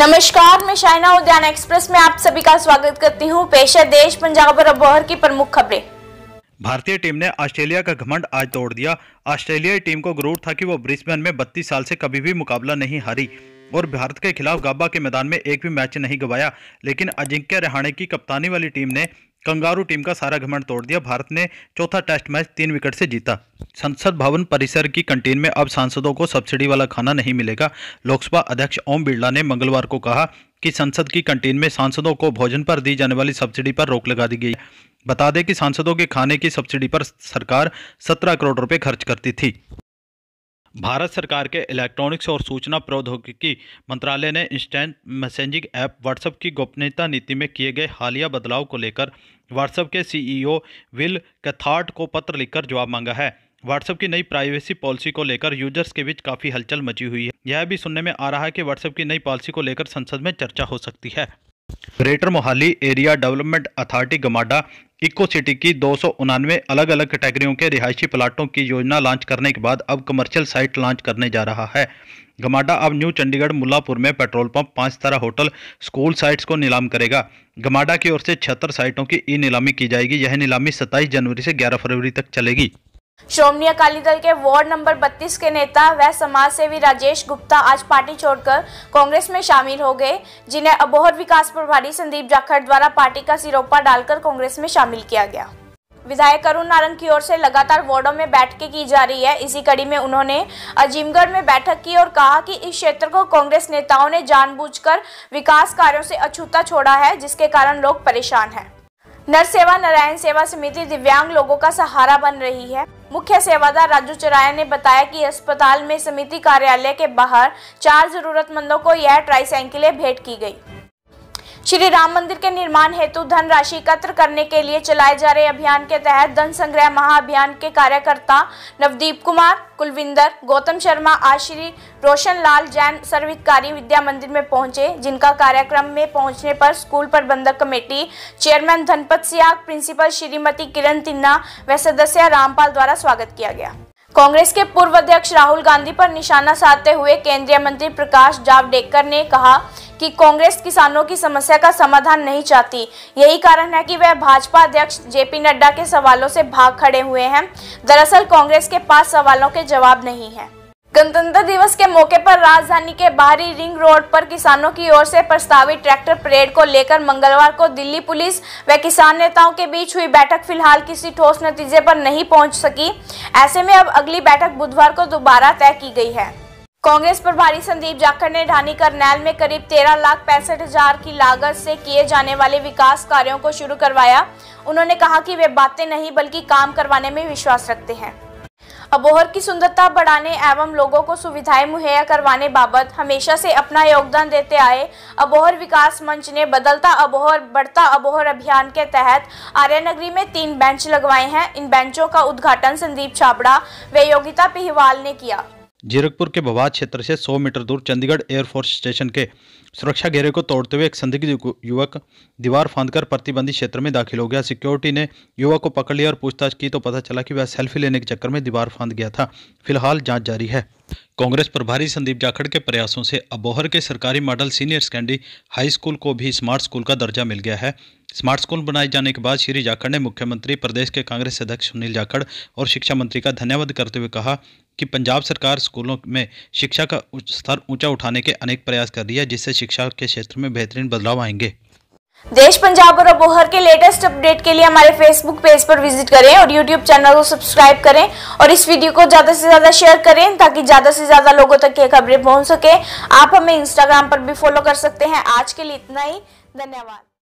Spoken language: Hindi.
नमस्कार मैं शाइना उद्यान एक्सप्रेस में आप सभी का स्वागत करती हूँ पेशा देश पंजाब और अबोहर की प्रमुख खबरें भारतीय टीम ने ऑस्ट्रेलिया का घमंड आज तोड़ दिया ऑस्ट्रेलियाई टीम को गुरूर था कि वो ब्रिस्बेन में 32 साल से कभी भी मुकाबला नहीं हारी और भारत के खिलाफ गाबा के मैदान में एक भी मैच नहीं गवाया लेकिन अजिंक्य रहाणे की कप्तानी वाली टीम ने कंगारू टीम का सारा घमंड तोड़ दिया भारत ने चौथा टेस्ट मैच तीन विकेट से जीता संसद भवन परिसर की कंटीन में अब सांसदों को सब्सिडी वाला खाना नहीं मिलेगा लोकसभा अध्यक्ष ओम बिरला ने मंगलवार को कहा कि संसद की कंटीन में सांसदों को भोजन पर दी जाने वाली सब्सिडी पर रोक लगा दी गई बता दें कि सांसदों के खाने की सब्सिडी पर सरकार सत्रह करोड़ रुपये खर्च करती थी भारत सरकार के इलेक्ट्रॉनिक्स और सूचना प्रौद्योगिकी मंत्रालय ने इंस्टेंट मैसेजिंग ऐप व्हाट्सएप की गोपनीयता नीति में किए गए हालिया बदलाव को लेकर व्हाट्सएप के सीईओ विल कथार्ट को पत्र लिखकर जवाब मांगा है व्हाट्सएप की नई प्राइवेसी पॉलिसी को लेकर यूजर्स के बीच काफ़ी हलचल मची हुई है यह भी सुनने में आ रहा है कि व्हाट्सएप की नई पॉलिसी को लेकर संसद में चर्चा हो सकती है greater Mohali area development authority GMADA eco city की दो अलग अलग कैटेगरियों के रिहायशी प्लाटों की योजना लॉन्च करने के बाद अब कमर्शियल साइट लॉन्च करने जा रहा है गमाडा अब न्यू चंडीगढ़ मुल्लापुर में पेट्रोल पंप पाँच तरह होटल स्कूल साइट्स को नीलाम करेगा गमाडा की ओर से छिहत्तर साइटों की ई नीलामी की जाएगी यह नीलामी सत्ताईस जनवरी से ग्यारह फरवरी तक चलेगी श्रोमणी अकाली दल के वार्ड नंबर 32 के नेता व समाज सेवी राजेश गुप्ता आज पार्टी छोड़कर कांग्रेस में शामिल हो गए जिन्हें अबोहर विकास प्रभारी संदीप जाखड़ द्वारा पार्टी का सिरोपा डालकर कांग्रेस में शामिल किया गया विधायक अरुण नारंग की ओर से लगातार वार्डो में बैठकें की जा रही है इसी कड़ी में उन्होंने अजीमगढ़ में बैठक की और कहा कि इस क्षेत्र को कांग्रेस नेताओं ने जानबूझकर विकास कार्यों से अछूता छोड़ा है जिसके कारण लोग परेशान हैं नर सेवा नारायण सेवा समिति दिव्यांग लोगों का सहारा बन रही है मुख्य सेवादार राजू चराया ने बताया कि अस्पताल में समिति कार्यालय के बाहर चार जरूरतमंदों को यह ट्राईसाइकिलें भेंट की गई श्री राम मंदिर के निर्माण हेतु धन राशि एकत्र करने के लिए चलाए जा रहे अभियान के तहत धन संग्रह महाअभियान के कार्यकर्ता नवदीप कुमार कुलविंदर गौतम शर्मा आज श्री रोशन लाल जैन सर्वितकारी विद्या मंदिर में पहुंचे जिनका कार्यक्रम में पहुंचने पर स्कूल प्रबंधक committee chairman Dhanpat Siyag principal Shrimati Kiran Tinna व सदस्य रामपाल द्वारा स्वागत किया गया कांग्रेस के पूर्व अध्यक्ष राहुल गांधी पर निशाना साधते हुए केंद्रीय मंत्री प्रकाश जावड़ेकर ने कहा कि कांग्रेस किसानों की समस्या का समाधान नहीं चाहती यही कारण है कि वह भाजपा अध्यक्ष जेपी नड्डा के सवालों से भाग खड़े हुए हैं दरअसल कांग्रेस के पास सवालों के जवाब नहीं है गणतंत्र दिवस के मौके पर राजधानी के बाहरी रिंग रोड पर किसानों की ओर से प्रस्तावित ट्रैक्टर परेड को लेकर मंगलवार को दिल्ली पुलिस व किसान नेताओं के बीच हुई बैठक फिलहाल किसी ठोस नतीजे पर नहीं पहुंच सकी ऐसे में अब अगली बैठक बुधवार को दोबारा तय की गई है कांग्रेस प्रभारी संदीप जाखड़ ने ढानी करनैल में करीब तेरह लाख पैंसठ हजार की लागत से किए जाने वाले विकास कार्यों को शुरू करवाया उन्होंने कहा कि वे बातें नहीं बल्कि काम करवाने में विश्वास रखते हैं अबोहर की सुंदरता बढ़ाने एवं लोगों को सुविधाएं मुहैया करवाने बाबत हमेशा से अपना योगदान देते आए अबोहर विकास मंच ने बदलता अबोहर बढ़ता अबोहर अभियान के तहत आर्यनगरी में तीन बेंच लगवाए हैं इन बेंचों का उद्घाटन संदीप छाबड़ा व योगिता पिहवाल ने किया जीरकपुर के भवाद क्षेत्र से 100 मीटर दूर चंडीगढ़ एयरफोर्स स्टेशन के सुरक्षा घेरे को तोड़ते हुए एक संदिग्ध युवक दीवार फांदकर प्रतिबंधित क्षेत्र में दाखिल हो गया सिक्योरिटी ने युवक को पकड़ लिया और पूछताछ की तो पता चला कि वह सेल्फी लेने के चक्कर में दीवार फांद गया था फिलहाल जाँच जारी है कांग्रेस प्रभारी संदीप जाखड़ के प्रयासों से अबोहर के सरकारी model senior secondary high school को भी स्मार्ट स्कूल का दर्जा मिल गया है स्मार्ट स्कूल बनाए जाने के बाद श्री जाखड़ ने मुख्यमंत्री प्रदेश के कांग्रेस अध्यक्ष सुनील जाखड़ और शिक्षा मंत्री का धन्यवाद करते हुए कहा कि पंजाब सरकार स्कूलों में शिक्षा का स्तर ऊंचा उठाने के अनेक प्रयास कर रही है जिससे शिक्षा के क्षेत्र में बेहतरीन बदलाव आएंगे देश पंजाब और अबोहर के लेटेस्ट अपडेट के लिए हमारे फेसबुक पेज पर विजिट करें और यूट्यूब चैनल को सब्सक्राइब करें और इस वीडियो को ज़्यादा से ज़्यादा शेयर करें ताकि ज़्यादा से ज़्यादा लोगों तक ये खबरें पहुंच सके आप हमें इंस्टाग्राम पर भी फॉलो कर सकते हैं आज के लिए इतना ही धन्यवाद